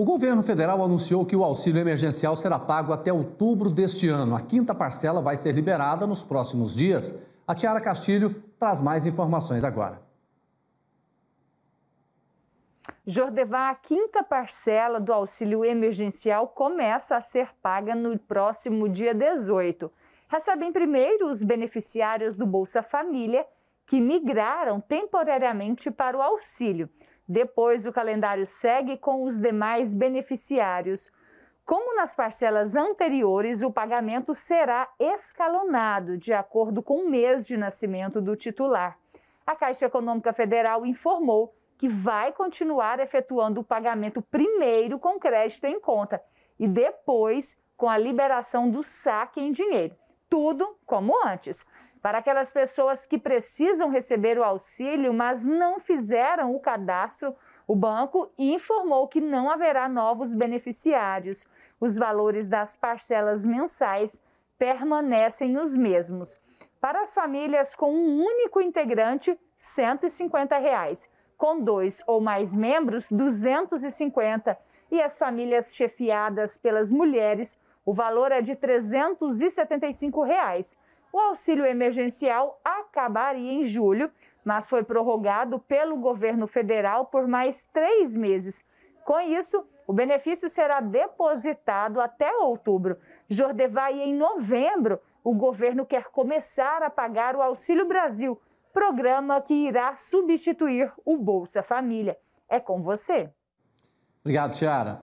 O governo federal anunciou que o auxílio emergencial será pago até outubro deste ano. A quinta parcela vai ser liberada nos próximos dias. A Tiara Castilho traz mais informações agora. Jordevá, a quinta parcela do auxílio emergencial começa a ser paga no próximo dia 18. Recebem primeiro os beneficiários do Bolsa Família, que migraram temporariamente para o auxílio. Depois, o calendário segue com os demais beneficiários. Como nas parcelas anteriores, o pagamento será escalonado de acordo com o mês de nascimento do titular. A Caixa Econômica Federal informou que vai continuar efetuando o pagamento primeiro com crédito em conta e depois com a liberação do saque em dinheiro. Tudo como antes para aquelas pessoas que precisam receber o auxílio, mas não fizeram o cadastro, o banco informou que não haverá novos beneficiários. Os valores das parcelas mensais permanecem os mesmos. Para as famílias com um único integrante, R$ 150. Reais. Com dois ou mais membros, R$ 250. E as famílias chefiadas pelas mulheres, o valor é de R$ 375. Reais o auxílio emergencial acabaria em julho, mas foi prorrogado pelo governo federal por mais três meses. Com isso, o benefício será depositado até outubro. Jordevai, em novembro, o governo quer começar a pagar o Auxílio Brasil, programa que irá substituir o Bolsa Família. É com você. Obrigado, Tiara.